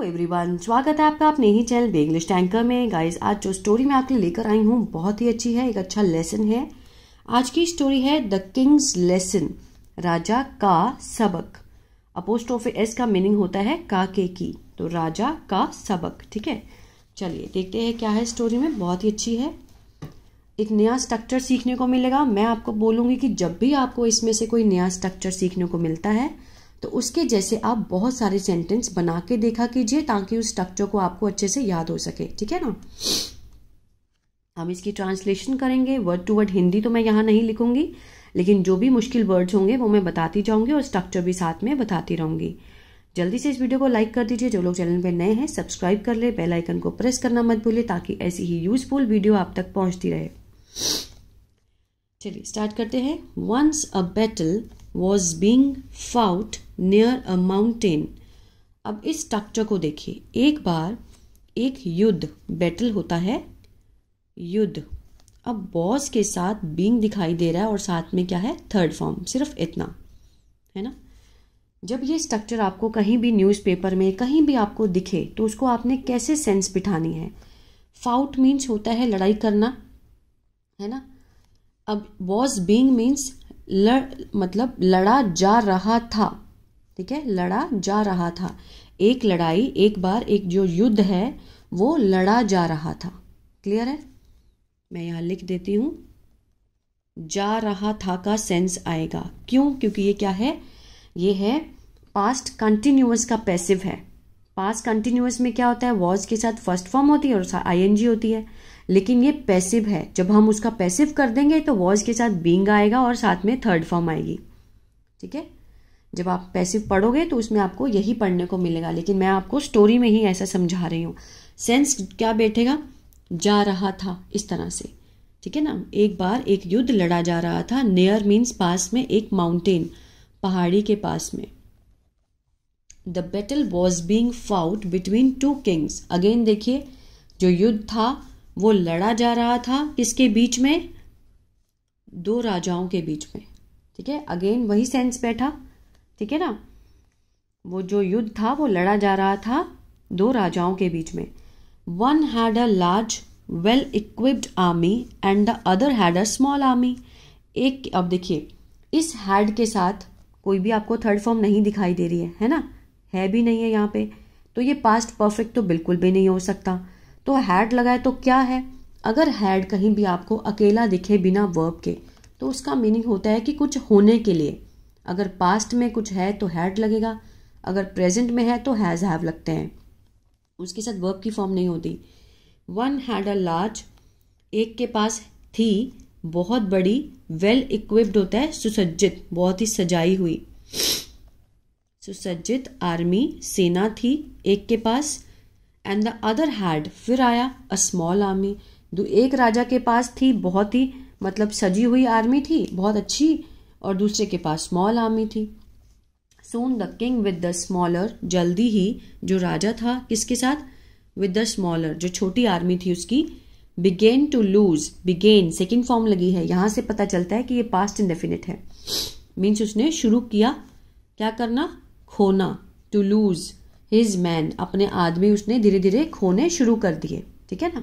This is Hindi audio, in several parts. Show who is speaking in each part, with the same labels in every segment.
Speaker 1: हेलो एवरीवन स्वागत है आपका अपने ही चैनल द इंग्लिश टैंकर में गाइस आज जो स्टोरी मैं आपके लेकर आई हूँ बहुत ही अच्छी है एक अच्छा लेसन है आज की स्टोरी है द किंग्स लेसन राजा का सबक अपोस्ट ऑफ एस का मीनिंग होता है काके की तो राजा का सबक ठीक है चलिए देखते हैं क्या है स्टोरी में बहुत ही अच्छी है एक नया स्ट्रक्चर सीखने को मिलेगा मैं आपको बोलूंगी कि जब भी आपको इसमें से कोई नया स्ट्रक्चर सीखने को मिलता है तो उसके जैसे आप बहुत सारे सेंटेंस बना के देखा कीजिए ताकि उस स्ट्रक्चर को आपको अच्छे से याद हो सके ठीक है ना हम इसकी ट्रांसलेशन करेंगे वर्ड टू वर्ड हिंदी तो मैं यहाँ नहीं लिखूंगी लेकिन जो भी मुश्किल वर्ड्स होंगे वो मैं बताती जाऊंगी और स्ट्रक्चर भी साथ में बताती रहूंगी जल्दी से इस वीडियो को लाइक कर दीजिए जो लोग चैनल पर नए हैं सब्सक्राइब कर ले बेल आइकन को प्रेस करना मत भूलें ताकि ऐसी ही यूजफुल वीडियो आप तक पहुंचती रहे चलिए स्टार्ट करते हैं once a battle was being fought near a mountain अब इस स्ट्रक्चर को देखिए एक बार एक युद्ध बैटल होता है युद्ध अब बॉस के साथ बींग दिखाई दे रहा है और साथ में क्या है थर्ड फॉर्म सिर्फ इतना है ना जब ये स्ट्रक्चर आपको कहीं भी न्यूज़पेपर में कहीं भी आपको दिखे तो उसको आपने कैसे सेंस बिठानी है फाउट मीन्स होता है लड़ाई करना है ना अब वॉज बींग मीन्स लड़ मतलब लड़ा जा रहा था ठीक है लड़ा जा रहा था एक लड़ाई एक बार एक जो युद्ध है वो लड़ा जा रहा था क्लियर है मैं यहाँ लिख देती हूँ जा रहा था का सेंस आएगा क्यों क्योंकि ये क्या है ये है पास्ट कंटिन्यूस का पैसिव है पास्ट कंटिन्यूस में क्या होता है वॉज के साथ फर्स्ट फॉर्म होती है और आई एन जी होती है लेकिन ये पैसिव है जब हम उसका पैसिव कर देंगे तो वॉज के साथ बींग आएगा और साथ में थर्ड फॉर्म आएगी ठीक है जब आप पैसिव पढ़ोगे तो उसमें आपको यही पढ़ने को मिलेगा लेकिन मैं आपको स्टोरी में ही ऐसा समझा रही हूँ सेंस क्या बैठेगा जा रहा था इस तरह से ठीक है ना एक बार एक युद्ध लड़ा जा रहा था नियर मीन्स पास में एक माउंटेन पहाड़ी के पास में the battle was being fought between two kings again देखिए जो युद्ध था वो लड़ा जा रहा था किसके बीच में दो राजाओं के बीच में ठीक है अगेन वही सेंस बैठा ठीक है ना वो जो युद्ध था वो लड़ा जा रहा था दो राजाओं के बीच में one had a large well equipped army and the other had a small army एक अब देखिए इस हैड के साथ कोई भी आपको थर्ड फॉर्म नहीं दिखाई दे रही है है ना है भी नहीं है यहाँ पे तो ये पास्ट परफेक्ट तो बिल्कुल भी नहीं हो सकता तो हैड लगाए तो क्या है अगर हैड कहीं भी आपको अकेला दिखे बिना वर्ब के तो उसका मीनिंग होता है कि कुछ होने के लिए अगर पास्ट में कुछ है तो हैड लगेगा अगर प्रेजेंट में है तो हैज़ हैव लगते हैं उसके साथ वर्ब की फॉर्म नहीं होती वन हैड अ लार्ज एक के पास थी बहुत बड़ी वेल well इक्विप्ड होता है सुसज्जित बहुत ही सजाई हुई सुसज्जित आर्मी सेना थी एक के पास एंड द अदर हैड फिर आया अ स्मॉल आर्मी जो एक राजा के पास थी बहुत ही मतलब सजी हुई आर्मी थी बहुत अच्छी और दूसरे के पास स्मॉल आर्मी थी soon the king with the smaller जल्दी ही जो राजा था किसके साथ विद द स्मॉलर जो छोटी आर्मी थी उसकी began to lose began second form लगी है यहाँ से पता चलता है कि ये पास्ट इंडेफिनिट है मीन्स उसने शुरू किया क्या करना खोना टू लूज हिज मैन अपने आदमी उसने धीरे धीरे खोने शुरू कर दिए ठीक है ना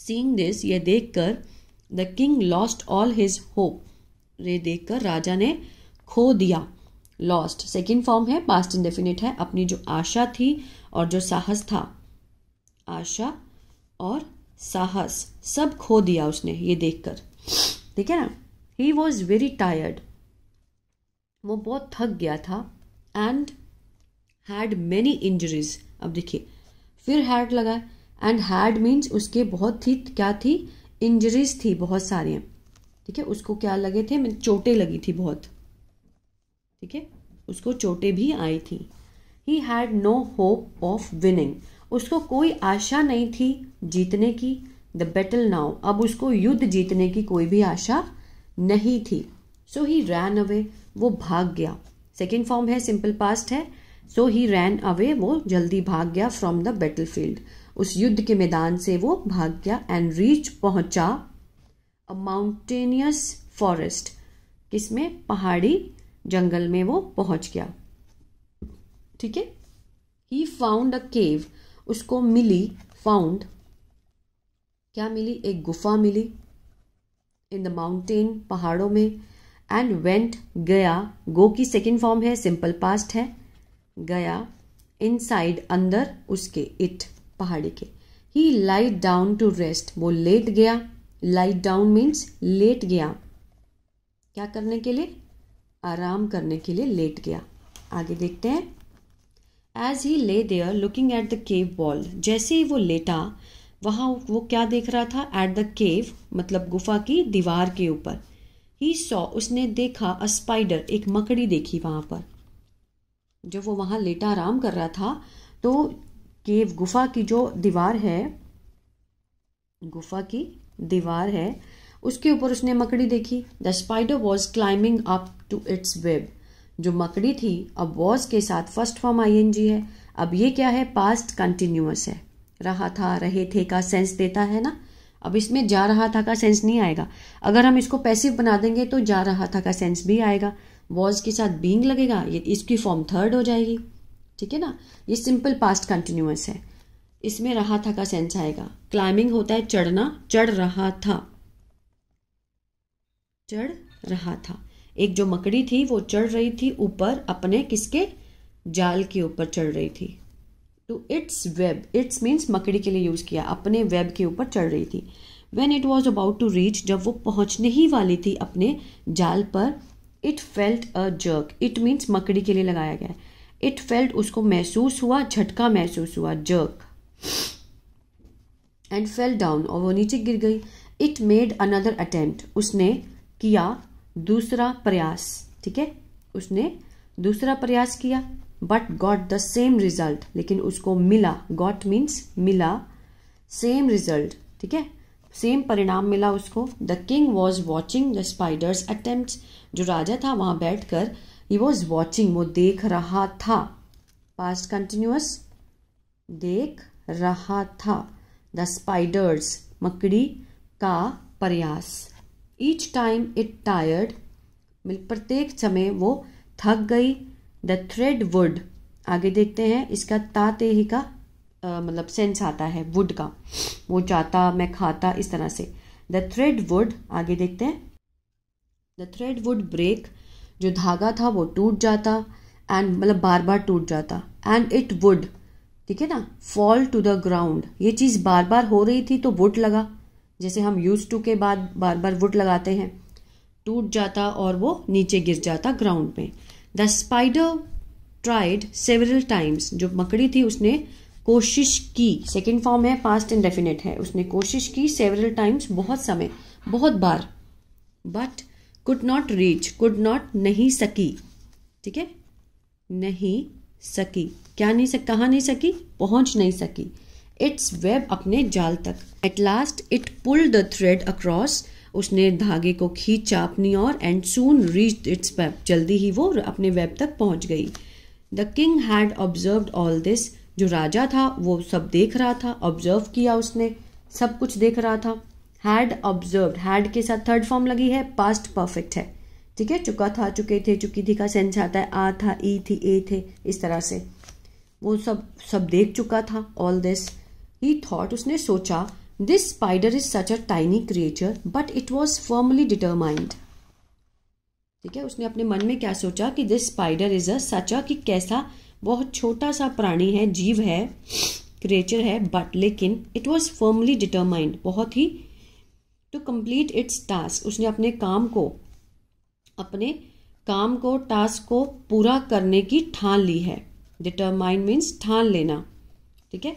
Speaker 1: सींग दिस ये देखकर the king lost all his hope ये देखकर राजा ने खो दिया लॉस्ट सेकेंड फॉर्म है पास्ट इनडेफिनेट है अपनी जो आशा थी और जो साहस था आशा और साहस सब खो दिया उसने ये देखकर ठीक है ना ही वॉज वेरी टायर्ड वो बहुत थक गया था एंड हैड मैनी इंजरीज अब देखिए फिर हैड लगा एंड हैड मीन्स उसके बहुत ही क्या थी इंजरीज थी बहुत सारी ठीक है उसको क्या लगे थे मैं चोटें लगी थी बहुत ठीक है उसको चोटें भी आई थी he had no hope of winning उसको कोई आशा नहीं थी जीतने की द बेटल नाउ अब उसको युद्ध जीतने की कोई भी आशा नहीं थी सो ही रैन अवे वो भाग गया सेकेंड फॉर्म है सिंपल पास्ट है सो ही रैन अवे वो जल्दी भाग गया फ्रॉम द बैटल फील्ड उस युद्ध के मैदान से वो भाग गया एंड रीच पहुंचा अ माउंटेनियस फॉरेस्ट किसमें पहाड़ी जंगल में वो पहुंच गया ठीक है ही फाउंड अ केव उसको मिली फाउंड क्या मिली एक गुफा मिली इन द माउंटेन पहाड़ों में एंड वेंट गया गो की सेकेंड फॉर्म है सिंपल पास्ट है गया इन साइड अंदर उसके इट पहाड़ी के ही लाइट डाउन टू रेस्ट वो लेट गया लाइट डाउन मीन्स लेट गया क्या करने के लिए आराम करने के लिए लेट गया आगे देखते हैं as he lay there looking at the cave wall जैसे ही वो लेटा वहां वो क्या देख रहा था एट द केव मतलब गुफा की दीवार के ऊपर ही सॉ उसने देखा अ स्पाइडर एक मकड़ी देखी वहां पर जब वो वहां लेटा आराम कर रहा था तो केव गुफा की जो दीवार है गुफा की दीवार है उसके ऊपर उसने मकड़ी देखी the spider was climbing up to its web जो मकड़ी थी अब वॉज के साथ first form I N G है अब ये क्या है पास्ट कंटिन्यूस है रहा था रहे थे का सेंस देता है ना अब इसमें जा रहा था का सेंस नहीं आएगा अगर हम इसको पैसिव बना देंगे तो जा रहा था का सेंस भी आएगा वॉज के साथ बींग लगेगा ये इसकी फॉर्म थर्ड हो जाएगी ठीक है ना ये सिंपल पास्ट कंटिन्यूस है इसमें रहा था का सेंस आएगा क्लाइंबिंग होता है चढ़ना चढ़ रहा था चढ़ रहा था एक जो मकड़ी थी वो चढ़ रही थी ऊपर अपने किसके जाल के ऊपर चढ़ रही थी to its web its means मकड़ी के लिए यूज़ किया अपने वेब के ऊपर चढ़ रही थी when it was about to reach जब वो पहुंचने ही वाली थी अपने जाल पर it felt a jerk it means मकड़ी के लिए लगाया गया इट फेल्ट उसको महसूस हुआ झटका महसूस हुआ जर्क एंड फेल डाउन और वो नीचे गिर गई इट मेड अनदर अटेम्प्ट उसने किया दूसरा प्रयास ठीक है उसने दूसरा प्रयास किया but got the same result लेकिन उसको मिला गॉट मीन्स मिला सेम रिजल्ट ठीक है सेम परिणाम मिला उसको the king was watching the spider's attempt जो राजा था वहां बैठ कर ही वॉज वॉचिंग वो देख रहा था पास्ट कंटिन्यूस देख रहा था द स्पाइडर्स मकड़ी का प्रयास ईच टाइम इट टायर्ड प्रत्येक समय वो थक गई द थ्रेड वुड आगे देखते हैं इसका ताते ही का मतलब सेंस आता है वुड का वो जाता मैं खाता इस तरह से द थ्रेड वुड आगे देखते हैं द थ्रेड वुड ब्रेक जो धागा था वो टूट जाता एंड मतलब बार बार टूट जाता एंड इट वुड ठीक है ना फॉल टू द ग्राउंड ये चीज़ बार बार हो रही थी तो वुड लगा जैसे हम यूज टू के बाद बार बार वुड लगाते हैं टूट जाता और वो नीचे गिर जाता ग्राउंड में the spider tried several times जो मकड़ी थी उसने कोशिश की सेकेंड फॉर्म है पास्ट डेफिनेट है उसने कोशिश की सेवरल टाइम्स बहुत समय बहुत बार but could not reach could not नहीं सकी ठीक है नहीं सकी क्या नहीं सक कहा नहीं सकी पहुंच नहीं सकी इट्स वेब अपने जाल तक at last it pull the thread across उसने धागे को खींचा अपनी और and soon reach its web जल्दी ही वो अपने वेब तक पहुंच गई the king had observe all this जो राजा था वो सब देख रहा था ऑब्जर्व किया उसने सब कुछ देख रहा था हैड ऑब्जर्व हैड के साथ थर्ड फॉर्म लगी है पास्ट परफेक्ट है ठीक है चुका था चुके थे चुकी थी का सेंस आता है आ था ई थी ए थे इस तरह से वो सब सब देख चुका था ऑल दिस ही थॉट उसने सोचा This spider is such a tiny creature, but it was firmly determined. ठीक है उसने अपने मन में क्या सोचा कि दिस स्पाइडर इज अ सचा कि कैसा बहुत छोटा सा प्राणी है जीव है क्रिएचर है बट लेकिन इट वॉज फर्मली डिटरमाइंड बहुत ही टू कंप्लीट इट्स टास्क उसने अपने काम को अपने काम को टास्क को पूरा करने की ठान ली है डिटरमाइंड मीन्स ठान लेना ठीक है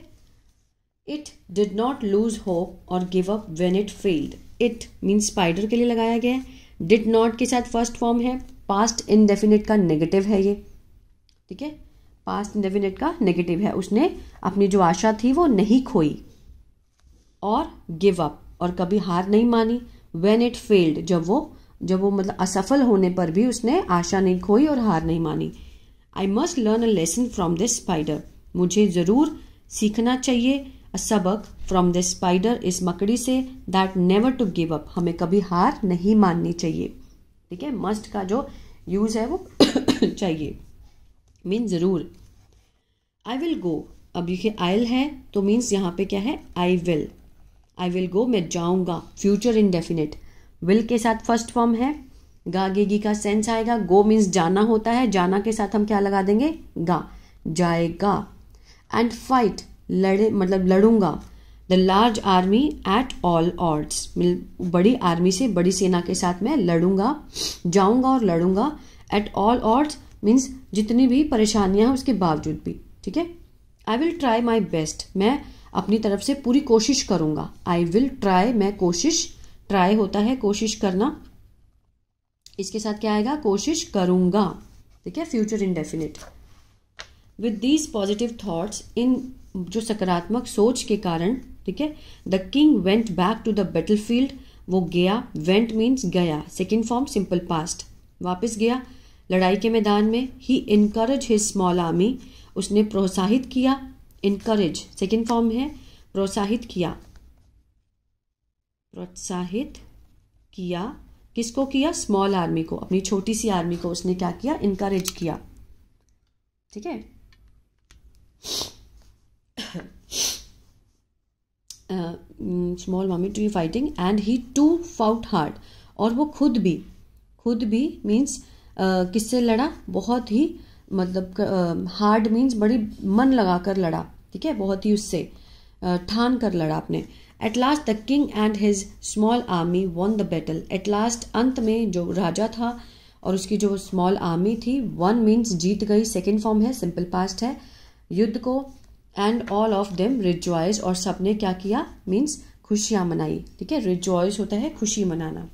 Speaker 1: it did not lose hope और give up when it failed it means spider के लिए लगाया गया है डिड नॉट के साथ फर्स्ट फॉर्म है पास्ट इनडेफिनेट का नेगेटिव है ये ठीक है पास्ट इनडेफिनेट का नेगेटिव है उसने अपनी जो आशा थी वो नहीं खोई और गिव अप और कभी हार नहीं मानी वेन इट फेल्ड जब वो जब वो मतलब असफल होने पर भी उसने आशा नहीं खोई और हार नहीं मानी I must learn a lesson from this spider मुझे ज़रूर सीखना चाहिए A सबक फ्रॉम द स्पाइडर इस मकड़ी से that never to give up हमें कभी हार नहीं माननी चाहिए ठीक है मस्ट का जो यूज़ है वो चाहिए मीन ज़रूर आई विल गो अब ये आयल है तो मीन्स यहाँ पे क्या है I will I will go मैं जाऊँगा फ्यूचर इनडेफिनेट विल के साथ फर्स्ट फॉर्म है गा गेगी का सेंस आएगा गो मीन्स जाना होता है जाना के साथ हम क्या लगा देंगे गा जाएगा एंड फाइट लड़े मतलब लड़ूंगा the large army at all odds बड़ी आर्मी से बड़ी सेना के साथ मैं लड़ूंगा जाऊंगा और लड़ूंगा एट ऑल ऑर्ड्स मीन्स जितनी भी परेशानियां हैं उसके बावजूद भी ठीक है I will try my best मैं अपनी तरफ से पूरी कोशिश करूंगा आई विल ट्राई मैं कोशिश ट्राई होता है कोशिश करना इसके साथ क्या आएगा कोशिश करूंगा ठीक है future indefinite with these positive thoughts in जो सकारात्मक सोच के कारण ठीक है the king went back to the battle field वो गया वेंट मीन्स गया सेकेंड फॉर्म सिंपल पास्ट वापस गया लड़ाई के मैदान में he encourage his small army उसने प्रोत्साहित किया इनकरेज सेकेंड फॉर्म है प्रोत्साहित किया प्रोत्साहित किया किसको किया स्मॉल आर्मी को अपनी छोटी सी आर्मी को उसने क्या किया इनकरेज किया ठीक है स्मॉल मामी ट्री fighting and he too fought hard और वो खुद भी खुद भी मीन्स uh, किससे लड़ा बहुत ही मतलब हार्ड uh, मीन्स बड़ी मन लगा कर लड़ा ठीक है बहुत ही उससे uh, ठान कर लड़ा आपने at last the king and his small army won the battle at last अंत में जो राजा था और उसकी जो स्मॉल आर्मी थी वन मीन्स जीत गई सेकेंड फॉर्म है सिंपल पास्ट है युद्ध को and all of them rejoice और सबने क्या किया मीन्स खुशियाँ मनाई ठीक है रिजॉयस होता है खुशी मनाना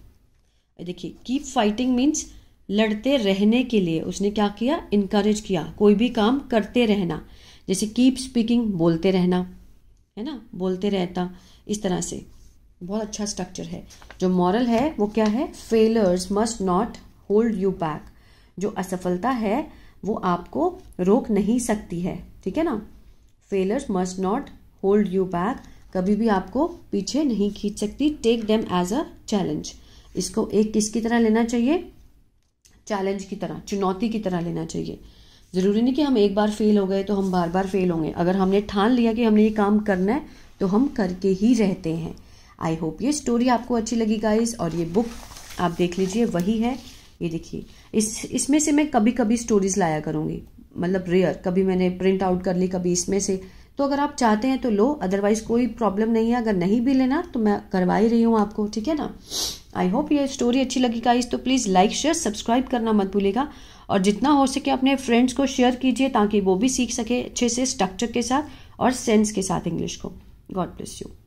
Speaker 1: देखिए कीप फाइटिंग मीन्स लड़ते रहने के लिए उसने क्या किया इनकरेज किया कोई भी काम करते रहना जैसे कीप स्पीकिंग बोलते रहना है ना बोलते रहता इस तरह से बहुत अच्छा स्ट्रक्चर है जो मॉरल है वो क्या है failures must not hold you back जो असफलता है वो आपको रोक नहीं सकती है ठीक है ना failures must not hold you back कभी भी आपको पीछे नहीं खींच सकती take them as a challenge इसको एक किसकी तरह लेना चाहिए चैलेंज की तरह चुनौती की तरह लेना चाहिए ज़रूरी नहीं कि हम एक बार फेल हो गए तो हम बार बार फेल होंगे अगर हमने ठान लिया कि हमने ये काम करना है तो हम करके ही रहते हैं आई होप ये स्टोरी आपको अच्छी लगी गाइस और ये बुक आप देख लीजिए वही है ये देखिए इस इसमें से मैं कभी कभी स्टोरीज लाया करूँगी मतलब रेयर कभी मैंने प्रिंट आउट कर ली कभी इसमें से तो अगर आप चाहते हैं तो लो अदरवाइज कोई प्रॉब्लम नहीं है अगर नहीं भी लेना तो मैं करवा ही रही हूँ आपको ठीक है ना आई होप ये स्टोरी अच्छी लगी गाइस तो प्लीज़ लाइक शेयर सब्सक्राइब करना मत भूलेगा और जितना हो सके अपने फ्रेंड्स को शेयर कीजिए ताकि वो भी सीख सके अच्छे से स्ट्रक्चर के साथ और सेंस के साथ इंग्लिश को गॉड ब्लेस यू